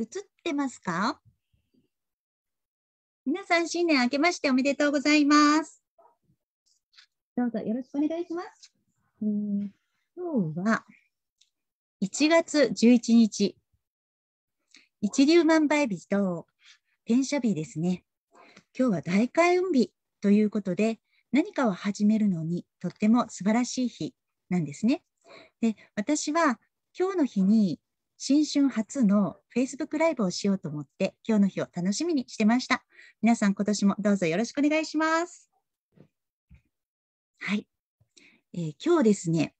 映ってますか皆さん、新年明けましておめでとうございます。どうぞよろしくお願いします。うん今日は1月11日、一粒万倍日と転写日ですね。今日は大開運日ということで、何かを始めるのにとっても素晴らしい日なんですね。で私は今日の日に新春初の Facebook ライブをしようと思って、今日の日を楽しみにしてました。皆さん、今年もどうぞよろしくお願いします。はい。えー、今日ですね、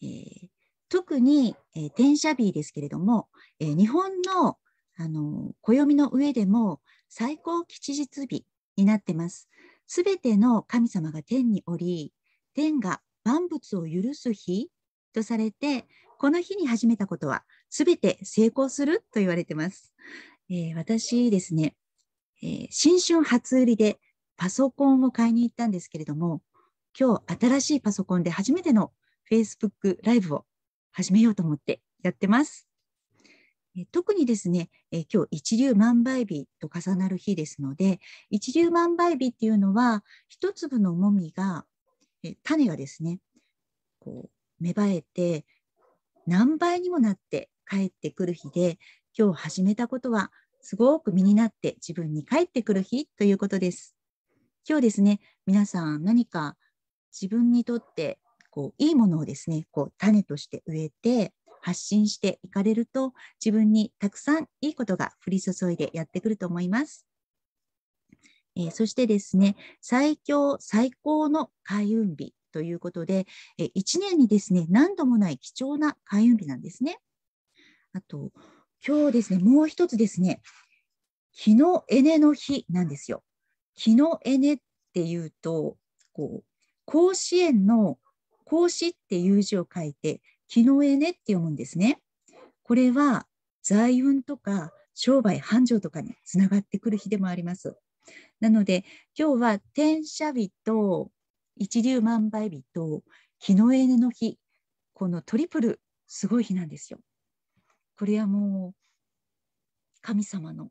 えー、特に、えー、転写日ですけれども、えー、日本の、あの暦の上でも最高吉日日になってます。すべての神様が天におり、天が万物を許す日とされて、この日に始めたことはべて成功すると言われてます。えー、私ですね、えー、新春初売りでパソコンを買いに行ったんですけれども、今日新しいパソコンで初めての Facebook ライブを始めようと思ってやってます。えー、特にですね、え今日一粒万倍日と重なる日ですので、一粒万倍日っていうのは、一粒のもみが、え種がですね、こう芽生えて何倍にもなって帰ってくる日で今日始めたことはすごく身になって自分に帰ってくる日ということです。今日ですね皆さん何か自分にとってこういいものをですねこう種として植えて発信していかれると自分にたくさんいいことが降り注いでやってくると思います。えー、そしてですね最強最高の開運日ということで、え1年にですね、何度もない貴重な開運日なんですね。あと、今日ですね、もう一つですね、気のエネの日なんですよ。気のエネっていうと、こう、甲子園の孔子っていう字を書いて、気のエネって読むんですね。これは財運とか商売繁盛とかにつながってくる日でもあります。なので今日は転写日と一粒万倍日と日のえネの日このトリプルすごい日なんですよ。これはもう神様の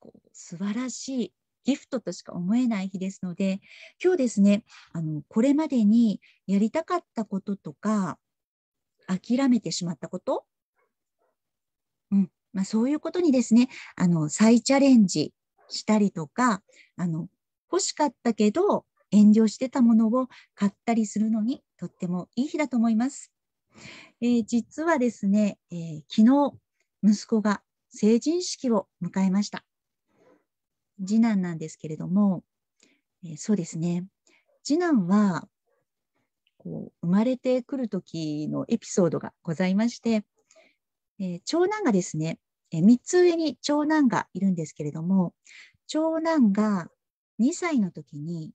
こう素晴らしいギフトとしか思えない日ですので今日ですねあのこれまでにやりたかったこととか諦めてしまったこと、うんまあ、そういうことにですねあの再チャレンジしたりとかあの欲しかったけど炎上してたものを買ったりするのにとってもいい日だと思います。えー、実はですね、えー、昨日息子が成人式を迎えました。次男なんですけれども、えー、そうですね次男はこう生まれてくる時のエピソードがございまして、え長男がですね、え3つ上に長男がいるんですけれども長男が2歳の時に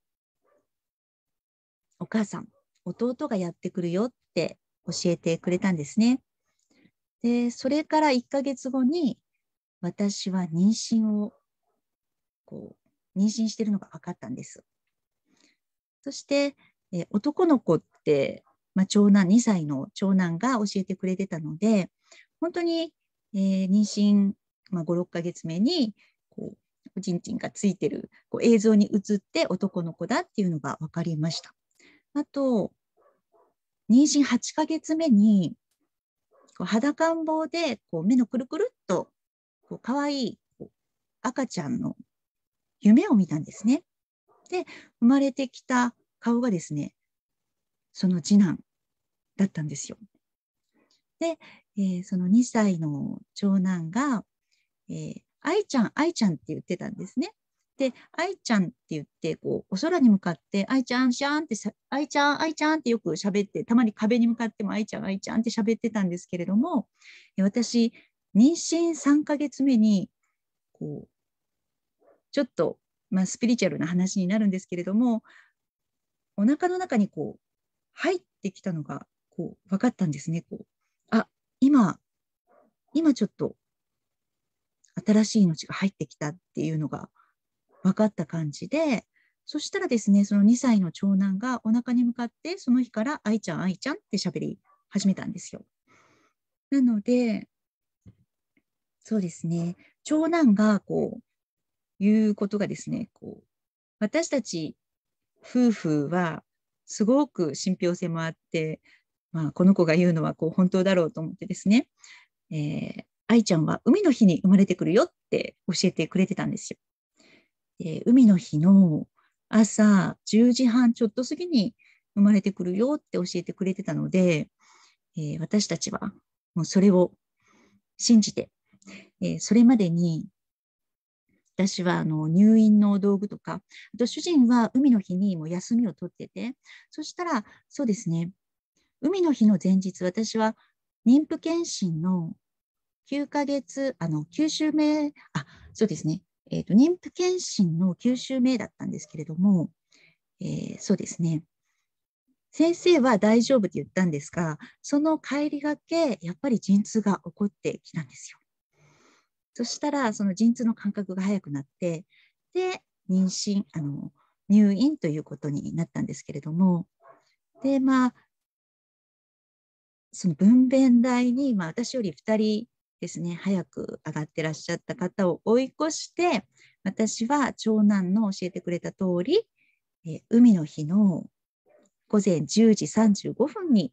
お母さん、弟がやってくるよって教えてくれたんですね。で、それから1ヶ月後に、私は妊娠を、こう、妊娠してるのが分かったんです。そして、え男の子って、まあ、長男、2歳の長男が教えてくれてたので、本当に、えー、妊娠、まあ、5、6ヶ月目に、こう、おちんちんがついてるこう映像に映って男の子だっていうのが分かりました。あと、妊娠8ヶ月目に、こう肌感坊でこう目のくるくるっとこう可愛い赤ちゃんの夢を見たんですね。で、生まれてきた顔がですね、その次男だったんですよ。で、えー、その2歳の長男が、えー、愛ちゃん、愛ちゃんって言ってたんですね。で、愛ちゃんって言って、こう、お空に向かって、愛ちゃん、シャーンって、愛ちゃん、愛ちゃんってよく喋って、たまに壁に向かっても愛ちゃん、愛ちゃんって喋ってたんですけれども、私、妊娠3ヶ月目に、こう、ちょっと、まあ、スピリチュアルな話になるんですけれども、お腹の中にこう、入ってきたのが、こう、分かったんですね。こう、あ、今、今ちょっと、新しい命が入ってきたっていうのが分かった感じで、そしたらですね、その2歳の長男がお腹に向かって、その日から愛ちゃん、愛ちゃんって喋り始めたんですよ。なので、そうですね、長男がこう、言うことがですね、こう私たち夫婦はすごく信憑性もあって、まあ、この子が言うのはこう本当だろうと思ってですね、えー、愛ちゃんは海の日に生まれてくるよって教えてくれてたんですよ。え海の日の朝10時半ちょっと過ぎに生まれてくるよって教えてくれてたので、えー、私たちはもうそれを信じて、えー、それまでに私はあの入院の道具とか、あと主人は海の日にも休みを取ってて、そしたら、そうですね、海の日の前日、私は妊婦健診の9ヶ月、あの、9週目、あ、そうですね、えーと、妊婦健診の9週目だったんですけれども、えー、そうですね先生は大丈夫って言ったんですがその帰りがけやっぱり陣痛が起こってきたんですよそしたらその陣痛の感覚が早くなってで妊娠あの入院ということになったんですけれどもでまあその分娩台に、まあ、私より2人ですね早く上がってらっしゃった方を追い越して私は長男の教えてくれた通り、えー、海の日の午前10時35分に、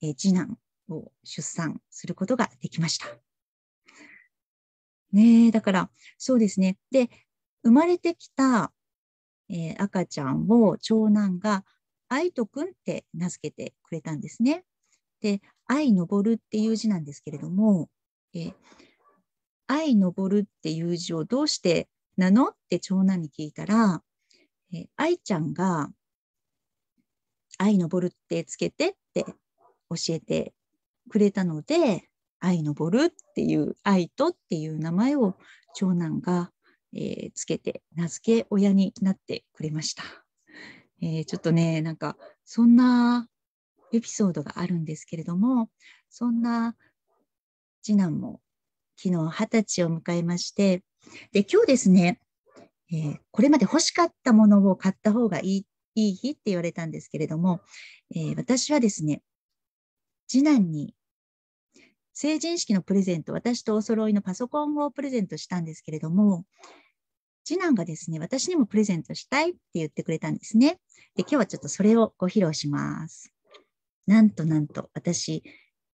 えー、次男を出産することができました。ねえ、だからそうですね。で、生まれてきた、えー、赤ちゃんを長男が愛とくんって名付けてくれたんですね。で、愛登るっていう字なんですけれども、え愛ぼるっていう字をどうしてなのって長男に聞いたら、え愛ちゃんが愛ぼるってつけてって教えてくれたので、愛ぼるっていう愛とっていう名前を長男が、えー、つけて名付け親になってくれました。えー、ちょっとね、なんかそんなエピソードがあるんですけれども、そんな次男も昨日二十歳を迎えまして、で、今日ですね、えー、これまで欲しかったものを買った方がいいいい日って言われたんですけれども、えー、私はですね、次男に成人式のプレゼント、私とお揃いのパソコンをプレゼントしたんですけれども、次男がですね、私にもプレゼントしたいって言ってくれたんですね。で、今日はちょっとそれをご披露します。なんとなんと、私、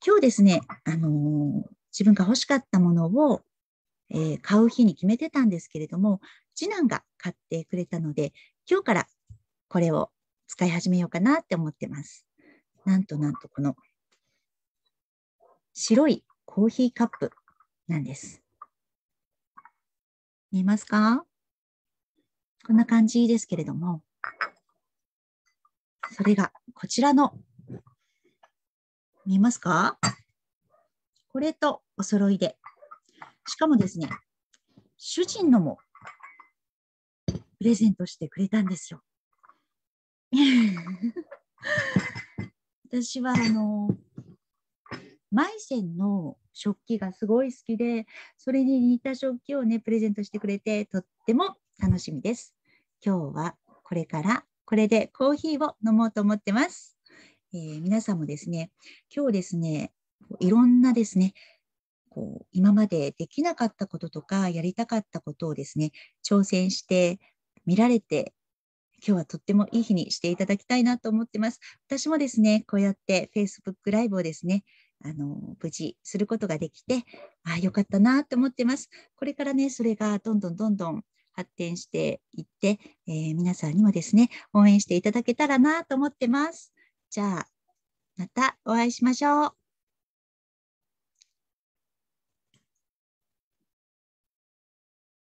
今日ですね、あのー、自分が欲しかったものを、えー、買う日に決めてたんですけれども、次男が買ってくれたので、今日からこれを使い始めようかなって思ってます。なんとなんとこの白いコーヒーカップなんです。見えますかこんな感じですけれども、それがこちらの、見えますかこれとお揃いで。しかもですね、主人のもプレゼントしてくれたんですよ。私はあのマイセンの食器がすごい好きでそれに似た食器をねプレゼントしてくれてとっても楽しみです。今日はこれからこれでコーヒーを飲もうと思ってます。えー、皆さんもですね今日ですねいろんなですね、こう今までできなかったこととかやりたかったことをですね、挑戦して見られて、今日はとってもいい日にしていただきたいなと思ってます。私もですね、こうやって Facebook ライブをですね、あの無事することができて、ああ、よかったなと思ってます。これからね、それがどんどんどんどん発展していって、えー、皆さんにもですね、応援していただけたらなと思ってます。じゃあ、またお会いしましょう。